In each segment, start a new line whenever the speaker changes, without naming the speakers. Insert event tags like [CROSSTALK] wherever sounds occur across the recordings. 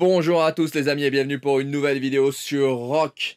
Bonjour à tous les amis et bienvenue pour une nouvelle vidéo sur Rock.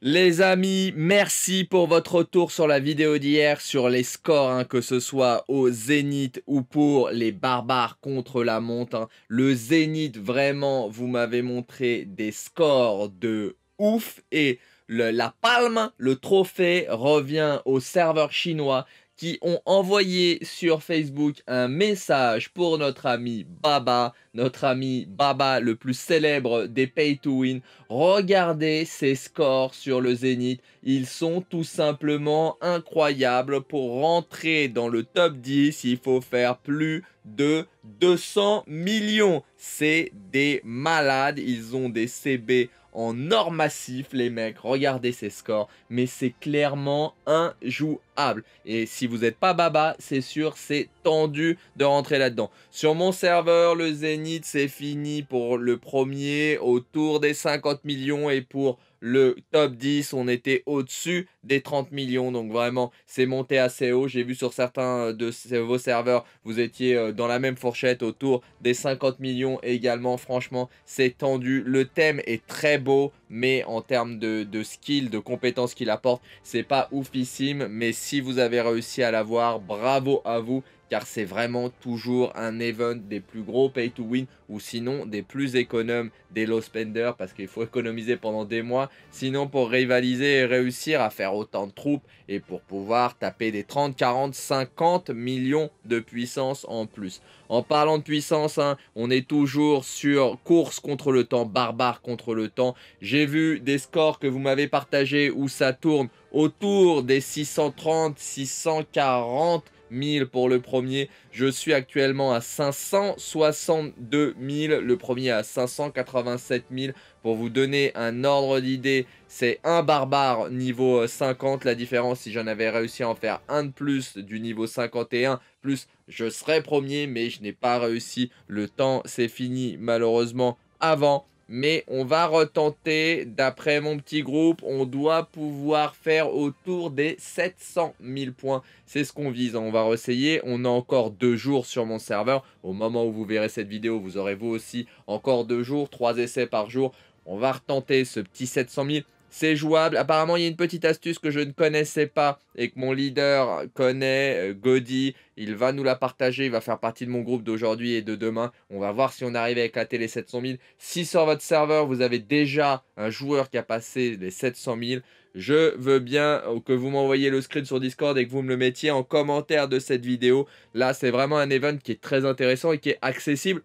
Les amis, merci pour votre retour sur la vidéo d'hier sur les scores, hein, que ce soit au Zénith ou pour les barbares contre la monte. Hein. Le Zénith, vraiment, vous m'avez montré des scores de ouf et la palme, le trophée, revient au serveur chinois qui ont envoyé sur Facebook un message pour notre ami Baba, notre ami Baba le plus célèbre des pay to win. Regardez ses scores sur le Zénith, ils sont tout simplement incroyables. Pour rentrer dans le top 10, il faut faire plus de 200 millions. C'est des malades, ils ont des CB en or massif, les mecs. Regardez ces scores. Mais c'est clairement injouable. Et si vous n'êtes pas baba, c'est sûr, c'est tendu de rentrer là-dedans. Sur mon serveur, le Zénith, c'est fini pour le premier autour des 50 millions et pour le top 10, on était au-dessus des 30 millions. Donc vraiment, c'est monté assez haut. J'ai vu sur certains euh, de vos serveurs, vous étiez euh, dans la même fourchette autour des 50 millions également. Franchement, c'est tendu. Le thème est très beau, mais en termes de, skill, de compétences qu'il apporte, c'est pas oufissime. Mais si vous avez réussi à l'avoir, bravo à vous car c'est vraiment toujours un event des plus gros pay to win ou sinon des plus économes des low spenders parce qu'il faut économiser pendant des mois sinon pour rivaliser et réussir à faire autant de troupes et pour pouvoir taper des 30, 40, 50 millions de puissance en plus. En parlant de puissance, hein, on est toujours sur course contre le temps, barbare contre le temps. J'ai vu des scores que vous m'avez partagés où ça tourne autour des 630, 640 1000 pour le premier. Je suis actuellement à 562 000. Le premier à 587 000. Pour vous donner un ordre d'idée, c'est un barbare niveau 50. La différence, si j'en avais réussi à en faire un de plus du niveau 51, plus je serais premier, mais je n'ai pas réussi. Le temps, c'est fini malheureusement avant mais on va retenter. D'après mon petit groupe, on doit pouvoir faire autour des 700 000 points. C'est ce qu'on vise. Hein. On va essayer. On a encore deux jours sur mon serveur. Au moment où vous verrez cette vidéo, vous aurez vous aussi encore deux jours, trois essais par jour. On va retenter ce petit 700 000. C'est jouable. Apparemment, il y a une petite astuce que je ne connaissais pas et que mon leader connaît, euh, Gaudi, Il va nous la partager. Il va faire partie de mon groupe d'aujourd'hui et de demain. On va voir si on arrive à éclater les 700 000. Si sur votre serveur, vous avez déjà un joueur qui a passé les 700 000, je veux bien que vous m'envoyiez le screen sur Discord et que vous me le mettiez en commentaire de cette vidéo. Là, c'est vraiment un event qui est très intéressant et qui est accessible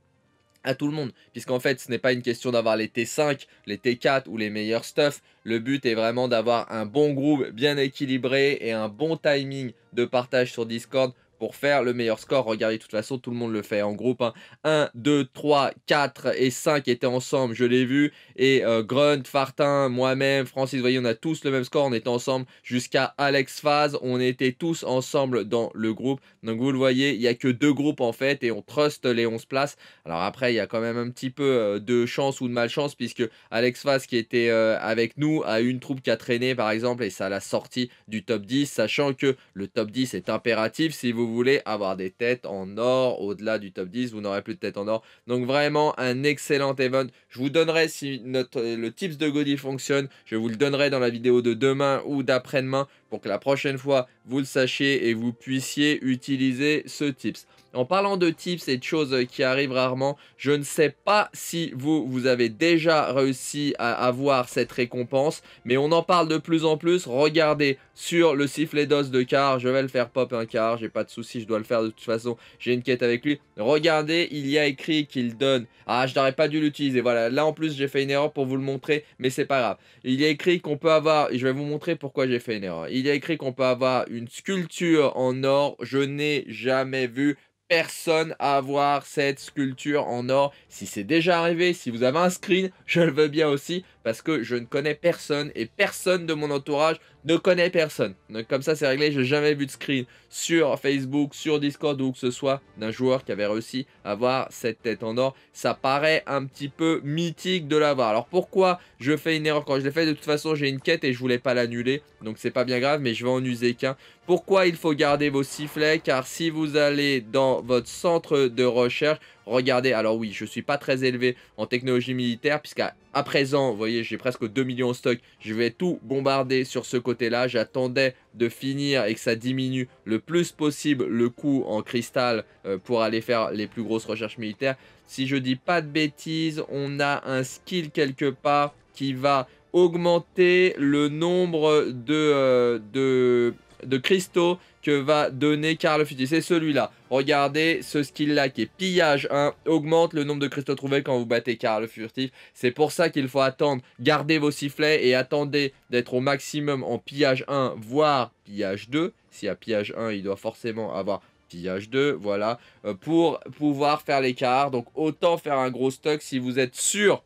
à tout le monde. en fait, ce n'est pas une question d'avoir les T5, les T4 ou les meilleurs stuff. Le but est vraiment d'avoir un bon groupe bien équilibré et un bon timing de partage sur Discord faire le meilleur score. Regardez, de toute façon, tout le monde le fait en groupe. 1, 2, 3, 4 et 5 étaient ensemble, je l'ai vu. Et euh, Grunt, Fartin, moi-même, Francis, voyez, on a tous le même score. On était ensemble jusqu'à Alex phase On était tous ensemble dans le groupe. Donc vous le voyez, il n'y a que deux groupes en fait et on trust les 11 places. Alors après, il y a quand même un petit peu euh, de chance ou de malchance puisque Alex Faz qui était euh, avec nous a une troupe qui a traîné par exemple et ça l'a sorti du top 10, sachant que le top 10 est impératif si vous voulez avoir des têtes en or au-delà du top 10, vous n'aurez plus de tête en or. Donc vraiment un excellent event. Je vous donnerai si notre, le tips de godi fonctionne, je vous le donnerai dans la vidéo de demain ou d'après-demain pour que la prochaine fois vous le sachiez et vous puissiez utiliser ce tips. En parlant de tips et de choses qui arrivent rarement, je ne sais pas si vous, vous avez déjà réussi à avoir cette récompense, mais on en parle de plus en plus. Regardez sur le sifflet d'os de car, je vais le faire pop un car, j'ai pas de soucis. je dois le faire de toute façon, j'ai une quête avec lui. Regardez, il y a écrit qu'il donne... Ah, je n'aurais pas dû l'utiliser, voilà. Là, en plus, j'ai fait une erreur pour vous le montrer, mais c'est pas grave. Il y a écrit qu'on peut avoir... Je vais vous montrer pourquoi j'ai fait une erreur. Il y a écrit qu'on peut avoir une sculpture en or, je n'ai jamais vu personne à avoir cette sculpture en or. Si c'est déjà arrivé, si vous avez un screen, je le veux bien aussi parce que je ne connais personne et personne de mon entourage ne connaît personne. Donc comme ça c'est réglé, je n'ai jamais vu de screen sur Facebook, sur Discord ou que ce soit d'un joueur qui avait réussi à avoir cette tête en or. Ça paraît un petit peu mythique de l'avoir. Alors pourquoi je fais une erreur quand je l'ai fait De toute façon j'ai une quête et je voulais pas l'annuler, donc c'est pas bien grave mais je vais en user qu'un. Pourquoi il faut garder vos sifflets Car si vous allez dans votre centre de recherche, Regardez, alors oui, je ne suis pas très élevé en technologie militaire, puisqu'à à présent, vous voyez, j'ai presque 2 millions en stock. Je vais tout bombarder sur ce côté-là. J'attendais de finir et que ça diminue le plus possible le coût en cristal euh, pour aller faire les plus grosses recherches militaires. Si je dis pas de bêtises, on a un skill quelque part qui va augmenter le nombre de, euh, de de cristaux que va donner Karl furtif C'est celui-là. Regardez ce skill-là qui est pillage 1. Augmente le nombre de cristaux trouvés quand vous battez Karl Furtif. C'est pour ça qu'il faut attendre. Gardez vos sifflets et attendez d'être au maximum en pillage 1, voire pillage 2. s'il y a pillage 1, il doit forcément avoir pillage 2, voilà, euh, pour pouvoir faire l'écart. Donc autant faire un gros stock si vous êtes sûr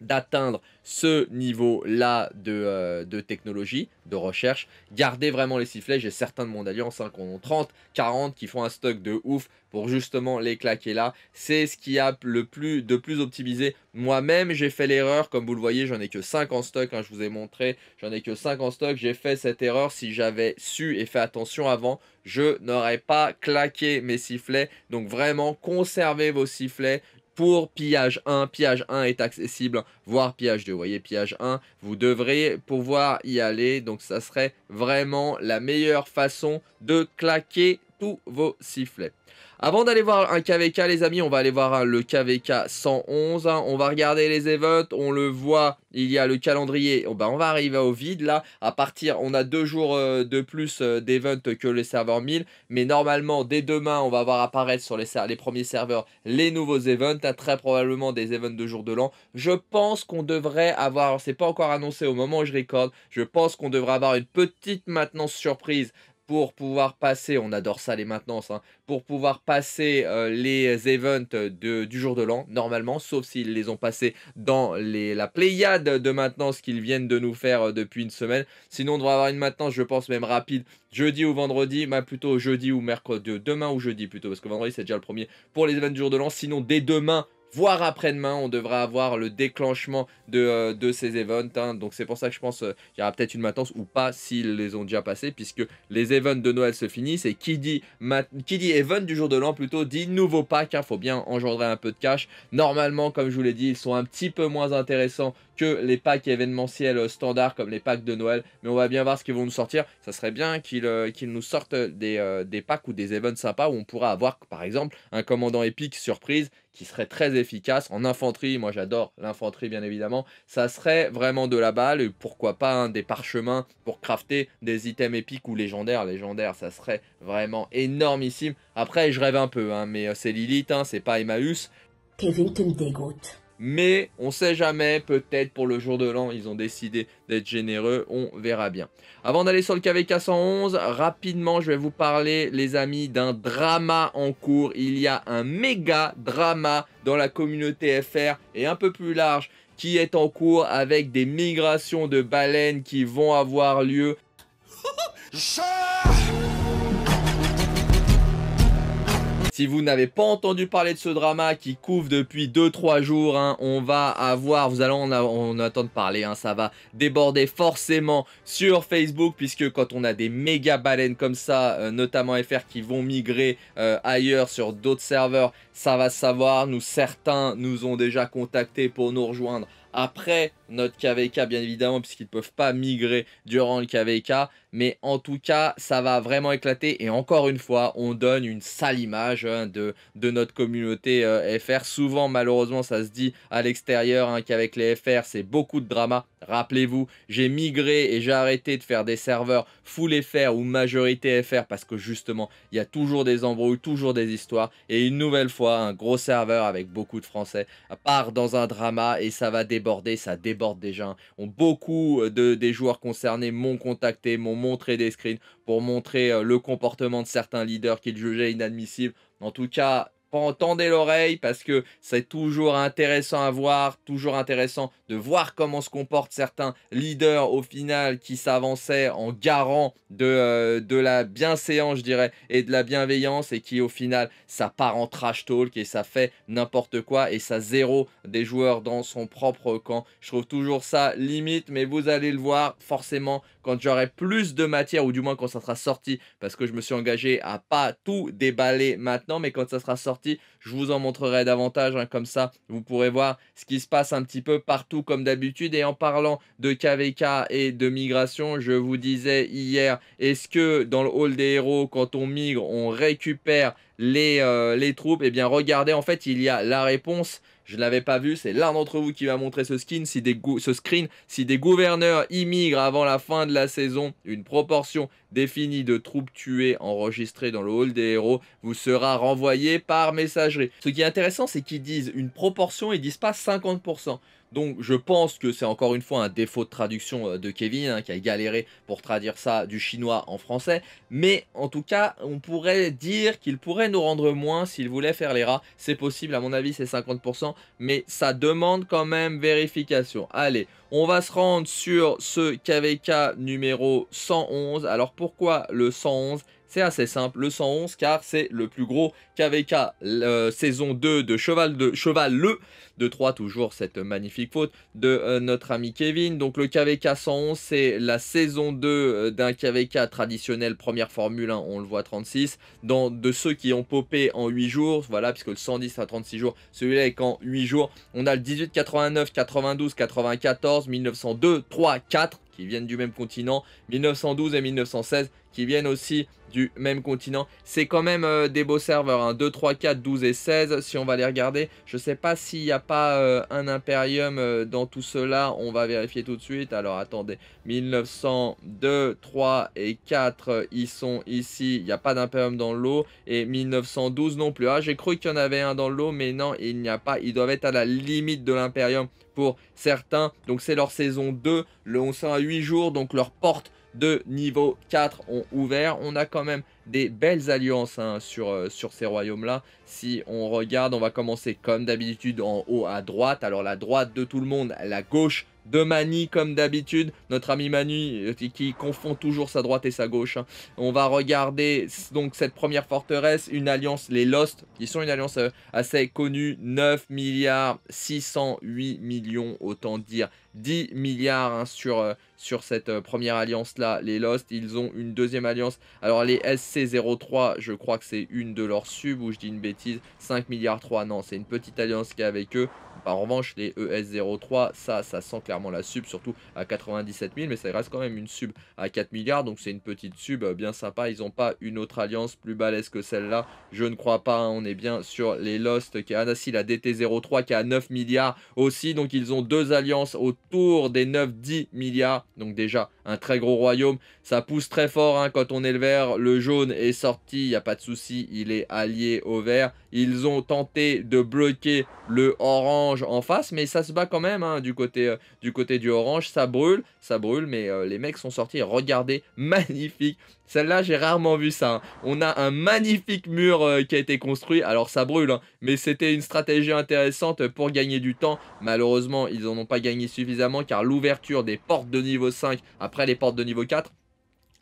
d'atteindre ce niveau-là de, euh, de, technologie, de recherche. Gardez vraiment les sifflets. J'ai certains de mon alliance hein, qui en ont 30, 40, qui font un stock de ouf pour justement les claquer là. C'est ce qui a le plus de plus optimisé. Moi-même, j'ai fait l'erreur. Comme vous le voyez, j'en ai que 5 en stock. Hein, je vous ai montré, j'en ai que 5 en stock. J'ai fait cette erreur. Si j'avais su et fait attention avant, je n'aurais pas claqué mes sifflets. Donc vraiment, conservez vos sifflets pour pillage 1. Pillage 1 est accessible, voire pillage 2. Vous voyez, pillage 1, vous devrez pouvoir y aller. Donc ça serait vraiment la meilleure façon de claquer tous vos sifflets. Avant d'aller voir un KVK, les amis, on va aller voir le KVK 111. Hein. On va regarder les events. On le voit, il y a le calendrier. Oh, ben, on va arriver au vide là. À partir, on a deux jours euh, de plus euh, d'events que les serveurs 1000. Mais normalement, dès demain, on va voir apparaître sur les, les premiers serveurs les nouveaux events. Hein, très probablement des events de jour de l'an. Je pense qu'on devrait avoir, c'est pas encore annoncé au moment où je recorde, je pense qu'on devrait avoir une petite maintenance surprise pour pouvoir passer, on adore ça les maintenances, hein, pour pouvoir passer euh, les events de, du jour de l'an, normalement, sauf s'ils les ont passés dans les, la pléiade de maintenance qu'ils viennent de nous faire euh, depuis une semaine. Sinon, on devrait avoir une maintenance, je pense, même rapide, jeudi ou vendredi, mais plutôt jeudi ou mercredi, demain ou jeudi plutôt, parce que vendredi c'est déjà le premier, pour les events du jour de l'an. Sinon, dès demain voire après-demain, on devrait avoir le déclenchement de, euh, ces events. Hein. Donc c'est pour ça que je pense qu'il euh, y aura peut-être une maintenance ou pas s'ils les ont déjà passés, puisque les events de Noël se finissent. Et qui dit, qui dit event du jour de l'an plutôt dit nouveau pack. Il hein. faut bien engendrer un peu de cash. Normalement, comme je vous l'ai dit, ils sont un petit peu moins intéressants que les packs événementiels euh, standards comme les packs de Noël. Mais on va bien voir ce qu'ils vont nous sortir. Ça serait bien qu'ils euh, nous sortent euh, des, packs ou des events sympas où on pourra avoir par exemple un commandant épique surprise qui serait très efficace en infanterie. Moi j'adore l'infanterie bien évidemment. Ça serait vraiment de la balle et pourquoi pas des parchemins pour crafter des items épiques ou légendaires. Légendaires ça serait vraiment énormissime. Après je rêve un peu hein, mais c'est Lilith, hein, c'est pas Emmaüs. Kevin, me mais on sait jamais, peut-être pour le jour de l'an, ils ont décidé d'être généreux, on verra bien. Avant d'aller sur le KVK 111, rapidement, je vais vous parler, les amis, d'un drama en cours. Il y a un méga drama dans la communauté FR et un peu plus large qui est en cours avec des migrations de baleines qui vont avoir lieu. [LAUGHS] Si vous n'avez pas entendu parler de ce drama qui couvre depuis 2-3 jours, hein, on va avoir, vous allez en, attend attendre parler, hein. ça va déborder forcément sur Facebook, puisque quand on a des méga baleines comme ça, euh, notamment FR qui vont migrer euh, ailleurs sur d'autres serveurs, ça va savoir. Nous, certains nous ont déjà contactés pour nous rejoindre après notre KVK, bien évidemment, puisqu'ils ne peuvent pas migrer durant le KVK. Mais en tout cas, ça va vraiment éclater. Et encore une fois, on donne une sale image hein, de, de notre communauté euh, FR. Souvent, malheureusement, ça se dit à l'extérieur hein, qu'avec les FR, c'est beaucoup de drama. Rappelez-vous, j'ai migré et j'ai arrêté de faire des serveurs full FR ou majorité FR parce que justement, il y a toujours des embrouilles, toujours des histoires. Et une nouvelle fois, un gros serveur avec beaucoup de Français part dans un drama et ça va dépasser ça déborde déjà, beaucoup euh, de, des joueurs concernés m'ont contacté, m'ont montré des screens pour montrer euh, le comportement de certains leaders qu'ils jugeaient inadmissibles. En tout cas, tendez l'oreille parce que c'est toujours intéressant à voir, toujours intéressant de voir comment se comportent certains leaders au final qui s'avançaient en garant de, euh, de la bienséance, je dirais, et de la bienveillance et qui au final ça part en trash talk et ça fait n'importe quoi et ça zéro des joueurs dans son propre camp. Je trouve toujours ça limite, mais vous allez le voir forcément quand j'aurai plus de matière ou du moins quand ça sera sorti parce que je me suis engagé à pas tout déballer maintenant, mais quand ça sera sorti je vous en montrerai davantage, hein, comme ça vous pourrez voir ce qui se passe un petit peu partout comme d'habitude. Et en parlant de KVK et de migration, je vous disais hier, est-ce que dans le hall des héros, quand on migre, on récupère les, euh, les troupes, et eh bien regardez, en fait, il y a la réponse. Je ne l'avais pas vu, c'est l'un d'entre vous qui va montrer ce, skin, si des ce screen. Si des gouverneurs immigrent avant la fin de la saison, une proportion définie de troupes tuées enregistrées dans le hall des héros vous sera renvoyée par messagerie. Ce qui est intéressant, c'est qu'ils disent une proportion, ils disent pas 50%. Donc je pense que c'est encore une fois un défaut de traduction euh, de Kevin hein, qui a galéré pour traduire ça du chinois en français. Mais en tout cas, on pourrait dire qu'il pourrait nous rendre moins s'il voulait faire les rats. C'est possible, à mon avis c'est 50%, mais ça demande quand même vérification. Allez, on va se rendre sur ce KVK numéro 111. Alors pourquoi le 111 c'est assez simple, le 111, car c'est le plus gros KVK euh, saison 2 de Cheval de Cheval le de 3, toujours cette magnifique faute de euh, notre ami Kevin. Donc le KVK 111, c'est la saison 2 euh, d'un KVK traditionnel, première Formule 1, on le voit 36. Dans, de ceux qui ont popé en 8 jours, voilà, puisque le 110 à 36 jours, celui-là est qu'en 8 jours. On a le 18, 89, 92, 94, 1902, 3, 4, qui viennent du même continent, 1912 et 1916 qui viennent aussi du même continent. C'est quand même euh, des beaux serveurs, 1 2, 3, 4, 12 et 16, si on va les regarder. Je sais pas s'il n'y a pas euh, un Imperium euh, dans tout cela, on va vérifier tout de suite. Alors attendez, 1902, 3 et 4, ils sont ici, il n'y a pas d'Imperium dans l'eau, et 1912 non plus. Ah, j'ai cru qu'il y en avait un dans l'eau, mais non, il n'y a pas, ils doivent être à la limite de l'Imperium certains. Donc c'est leur saison 2, le 11 à 8 jours, donc leurs portes de niveau 4 ont ouvert. On a quand même des belles alliances hein, sur, euh, sur ces royaumes-là. Si on regarde, on va commencer comme d'habitude en haut à droite. Alors la droite de tout le monde, la gauche de Mani comme d'habitude. Notre ami Manu euh, qui confond toujours sa droite et sa gauche. Hein. On va regarder donc cette première forteresse, une alliance, les Lost, qui sont une alliance euh, assez connue, 9 milliards 608 millions, autant dire 10 milliards hein, sur, euh, sur cette euh, première alliance-là, les Lost. Ils ont une deuxième alliance. Alors les SC03, je crois que c'est une de leurs subs, ou je dis une bêtise, 5 milliards 3, non, c'est une petite alliance qui est avec eux. Bah, en revanche, les ES03, ça, ça sent clairement la sub, surtout à 97 000, mais ça reste quand même une sub à 4 milliards, donc c'est une petite sub euh, bien sympa. Ils n'ont pas une autre alliance plus balèze que celle-là, je ne crois pas. Hein, on est bien sur les Lost qui a ah, la DT03 qui a 9 milliards aussi, donc ils ont deux alliances autour autour des 9-10 milliards. Donc déjà un très gros royaume. Ça pousse très fort hein, quand on est le vert. Le jaune est sorti, il n'y a pas de souci, il est allié au vert. Ils ont tenté de bloquer le orange en face, mais ça se bat quand même hein, du, côté, euh, du côté du orange. Ça brûle, ça brûle, mais euh, les mecs sont sortis. Regardez, [LAUGHS] magnifique. Celle-là, j'ai rarement vu ça. Hein. On a un magnifique mur euh, qui a été construit. Alors ça brûle, hein, mais c'était une stratégie intéressante pour gagner du temps. Malheureusement, ils n'en ont pas gagné suffisamment car l'ouverture des portes de niveau 5 après les portes de niveau 4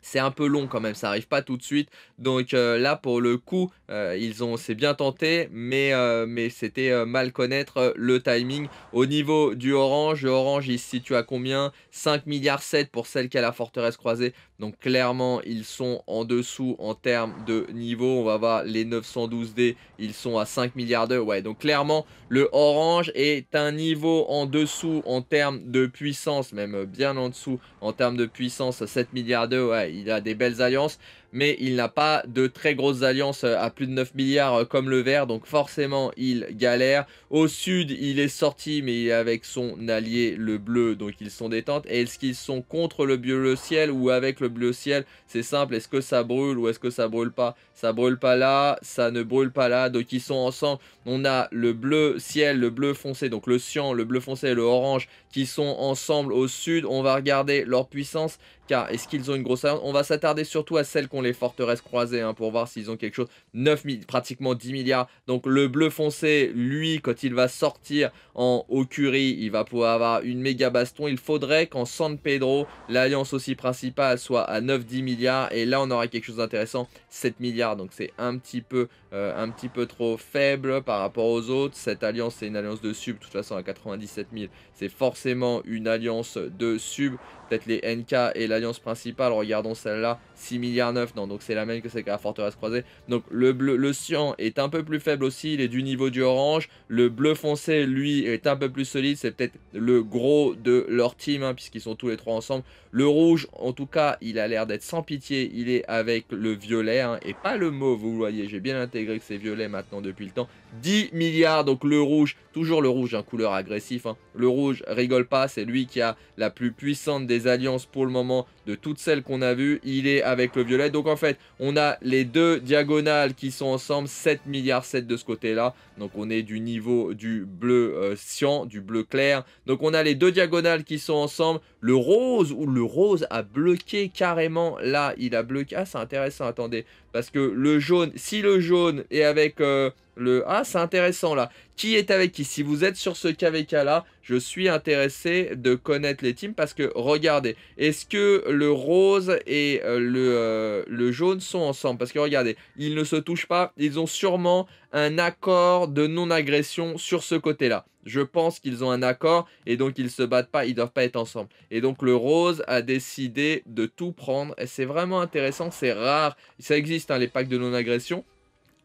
c'est un peu long quand même, ça arrive pas tout de suite. Donc euh, là, pour le coup, euh, ils ont c'est bien tenté, mais, euh, mais c'était mal connaître le timing. Au niveau du orange, le orange il se situe à combien 5 milliards 7 pour celle qui a la forteresse croisée. Donc clairement, ils sont en dessous en termes de niveau. On va voir les 912D, ils sont à 5 milliards 2. Ouais, donc clairement, le orange est un niveau en dessous en termes de puissance, même bien en dessous en termes de puissance, 7 milliards 2. Ouais, il a des belles alliances mais il n'a pas de très grosses alliances euh, à plus de 9 milliards euh, comme le vert, donc forcément il galère. Au sud, il est sorti, mais avec son allié le bleu, donc ils sont détente. est-ce qu'ils sont contre le bleu ciel ou avec le bleu ciel C'est simple, est-ce que ça brûle ou est-ce que ça brûle pas Ça brûle pas là, ça ne brûle pas là, donc ils sont ensemble. On a le bleu ciel, le bleu foncé, donc le cyan, le bleu foncé et le orange qui sont ensemble au sud. On va regarder leur puissance, car est-ce qu'ils ont une grosse alliance On va s'attarder surtout à celle qu'on les forteresses croisées hein, pour voir s'ils ont quelque chose. 9 pratiquement 10 milliards. Donc le bleu foncé, lui, quand il va sortir en Okuri, il va pouvoir avoir une méga baston. Il faudrait qu'en San Pedro, l'alliance aussi principale soit à 9-10 milliards. Et là, on aura quelque chose d'intéressant, 7 milliards. Donc c'est un petit peu euh, un petit peu trop faible par rapport aux autres. Cette alliance, c'est une alliance de sub. De toute façon, à 97 000, c'est forcément une alliance de sub. Peut-être les NK et l'alliance principale. Regardons celle-là, 6 milliards 9 donc c'est la même que celle qu'à la forteresse croisée. Donc le bleu, le cyan est un peu plus faible aussi, il est du niveau du orange. Le bleu foncé, lui, est un peu plus solide, c'est peut-être le gros de leur team, hein, puisqu'ils sont tous les trois ensemble. Le rouge, en tout cas, il a l'air d'être sans pitié, il est avec le violet, hein, et pas le mauve, vous voyez, j'ai bien intégré que c'est violet maintenant depuis le temps. 10 milliards, donc le rouge, toujours le rouge, un hein, couleur agressif. Le rouge rigole pas, c'est lui qui a la plus puissante des alliances pour le moment de toutes celles qu'on a vues. Il est avec le violet, donc donc en fait, on a les deux diagonales qui sont ensemble, 7 milliards 7 de ce côté-là. Donc on est du niveau du bleu euh, cyan, du bleu clair. Donc on a les deux diagonales qui sont ensemble. Le rose, ou le rose a bloqué carrément. Là, il a bloqué. Ah, c'est intéressant, attendez. Parce que le jaune, si le jaune est avec... Euh, le Ah, c'est intéressant là. Qui est avec qui Si vous êtes sur ce KVK là, je suis intéressé de connaître les teams parce que regardez, est-ce que le rose et euh, le, euh, le jaune sont ensemble Parce que regardez, ils ne se touchent pas, ils ont sûrement un accord de non-agression sur ce côté-là. Je pense qu'ils ont un accord et donc ils se battent pas, ils doivent pas être ensemble. Et donc le rose a décidé de tout prendre. et C'est vraiment intéressant, c'est rare. Ça existe hein, les packs de non-agression,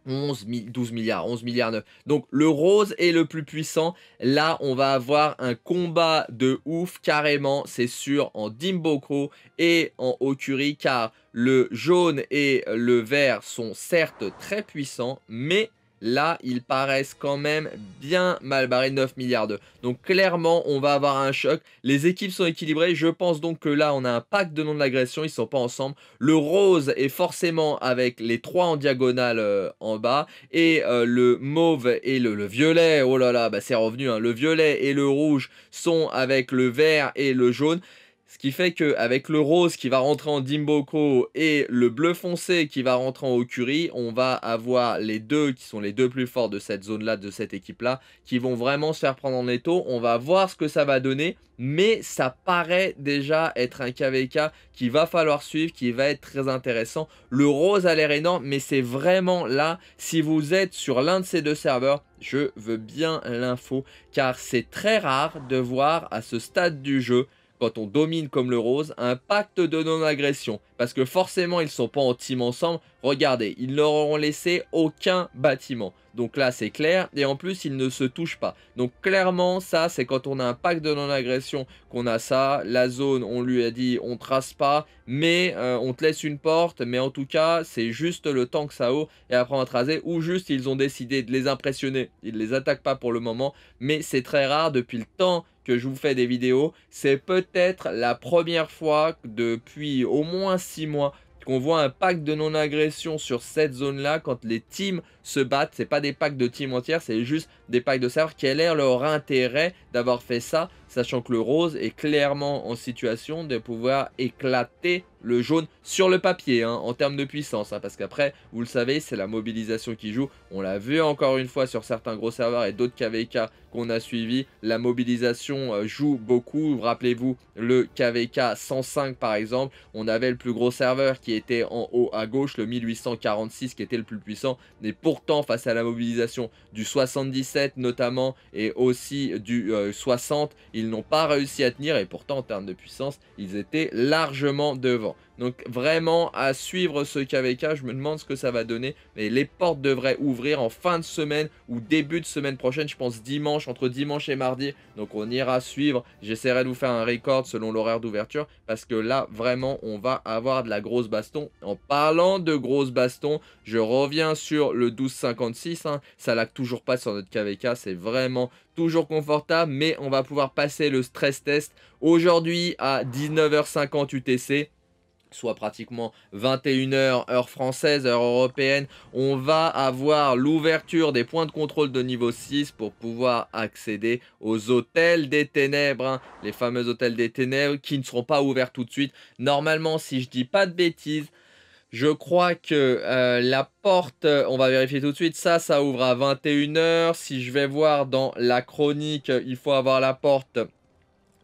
11, 12 milliards, 11 milliards 9. Donc le rose est le plus puissant. Là, on va avoir un combat de ouf carrément, c'est sûr, en Dimbokro et en Okuri, car le jaune et le vert sont certes très puissants, mais Là, ils paraissent quand même bien mal barrés, 9 milliards d'euros. Donc clairement, on va avoir un choc. Les équipes sont équilibrées. Je pense donc que là, on a un pacte de non de l'agression. Ils ne sont pas ensemble. Le rose est forcément avec les trois en diagonale euh, en bas. Et euh, le mauve et le, violet, oh là là, bah, c'est revenu. Hein. Le violet et le rouge sont avec le vert et le jaune. Ce qui fait qu'avec le rose qui va rentrer en Dimboko et le bleu foncé qui va rentrer en Okuri, on va avoir les deux qui sont les deux plus forts de cette zone-là, de cette équipe-là, qui vont vraiment se faire prendre en étau. On va voir ce que ça va donner, mais ça paraît déjà être un KVK qu'il va falloir suivre, qui va être très intéressant. Le rose a l'air énorme, mais c'est vraiment là, si vous êtes sur l'un de ces deux serveurs, je veux bien l'info, car c'est très rare de voir à ce stade du jeu quand on domine comme le rose, un pacte de non-agression. Parce que forcément, ils sont pas en team ensemble. Regardez, ils ont laissé aucun bâtiment. Donc là, c'est clair. Et en plus, ils ne se touchent pas. Donc clairement, ça, c'est quand on a un pacte de non-agression qu'on a ça. La zone, on lui a dit, on trace pas. Mais euh, on te laisse une porte. Mais en tout cas, c'est juste le temps que ça haut. Et après, on va tracer. Ou juste, ils ont décidé de les impressionner. Ils ne les attaquent pas pour le moment. Mais c'est très rare depuis le temps que je vous fais des vidéos. C'est peut-être la première fois depuis au moins 6 mois qu'on voit un pacte de non-agression sur cette zone-là quand les teams se battent. C'est pas des packs de team entière, c'est juste des packs de serveurs, quel est leur intérêt d'avoir fait ça, sachant que le rose est clairement en situation de pouvoir éclater le jaune sur le papier hein, en termes de puissance. Hein, parce qu'après, vous le savez, c'est la mobilisation qui joue. On l'a vu encore une fois sur certains gros serveurs et d'autres KVK qu'on a suivis. La mobilisation euh, joue beaucoup. Rappelez-vous le KVK 105 par exemple. On avait le plus gros serveur qui était en haut à gauche, le 1846 qui était le plus puissant. mais pour Pourtant, face à la mobilisation du 77 notamment et aussi du 60, euh, ils n'ont pas réussi à tenir et pourtant en termes de puissance, ils étaient largement devant. Donc vraiment à suivre ce KVK, je me demande ce que ça va donner. Mais les portes devraient ouvrir en fin de semaine ou début de semaine prochaine, je pense dimanche, entre dimanche et mardi. Donc on ira suivre, j'essaierai de vous faire un record selon l'horaire d'ouverture. Parce que là vraiment on va avoir de la grosse baston. En parlant de grosse baston, je reviens sur le 1256. Hein. Ça lag toujours pas sur notre KVK, c'est vraiment toujours confortable. Mais on va pouvoir passer le stress test aujourd'hui à 19h50 UTC soit pratiquement 21h heure française, heure européenne, on va avoir l'ouverture des points de contrôle de niveau 6 pour pouvoir accéder aux hôtels des ténèbres, hein. les fameux hôtels des ténèbres qui ne seront pas ouverts tout de suite. Normalement, si je dis pas de bêtises, je crois que euh, la porte, euh, on va vérifier tout de suite, ça, ça ouvre à 21h. Si je vais voir dans la chronique, il faut avoir la porte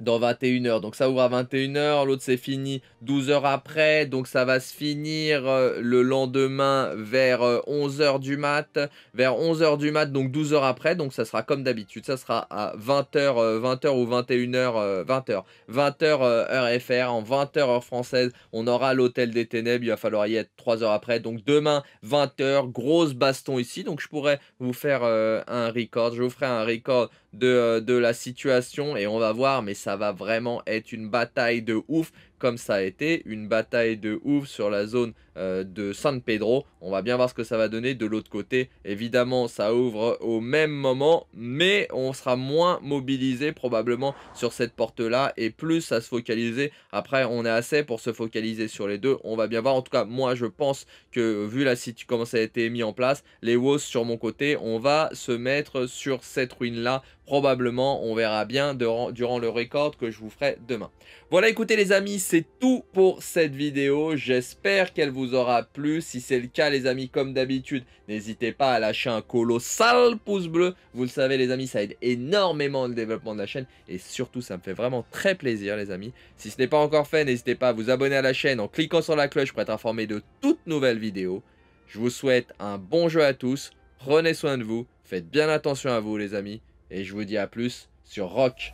dans 21h. Donc ça ouvre à 21h, l'autre c'est fini 12 h après, donc ça va se finir euh, le lendemain vers 11h euh, du mat, vers 11h du mat, donc 12 h après, donc ça sera comme d'habitude, ça sera à 20h, euh, 20h ou 21h, 20h, 20h heure FR, en 20h heure française, on aura l'hôtel des ténèbres, il va falloir y être 3 h après, donc demain 20h, grosse baston ici, donc je pourrais vous faire un record, je vous ferai un record de, euh, de la situation et on va voir, mais ça va vraiment être une bataille de ouf comme ça a été. Une bataille de ouf sur la zone euh, de San Pedro. On va bien voir ce que ça va donner de l'autre côté. Évidemment, ça ouvre au même moment, mais on sera moins mobilisé probablement sur cette porte-là et plus à se focaliser. Après, on est assez pour se focaliser sur les deux. On va bien voir. En tout cas, moi, je pense que vu la situation, comment ça a été mis en place, les WOS sur mon côté, on va se mettre sur cette ruine-là probablement, on verra bien durant, durant le record que je vous ferai demain. Voilà, écoutez les amis, c'est tout pour cette vidéo. J'espère qu'elle vous aura plu. Si c'est le cas, les amis, comme d'habitude, n'hésitez pas à lâcher un colossal pouce bleu. Vous le savez, les amis, ça aide énormément le développement de la chaîne. Et surtout, ça me fait vraiment très plaisir, les amis. Si ce n'est pas encore fait, n'hésitez pas à vous abonner à la chaîne en cliquant sur la cloche pour être informé de toutes nouvelles vidéos. Je vous souhaite un bon jeu à tous. Prenez soin de vous. Faites bien attention à vous, les amis. Et je vous dis à plus sur Rock.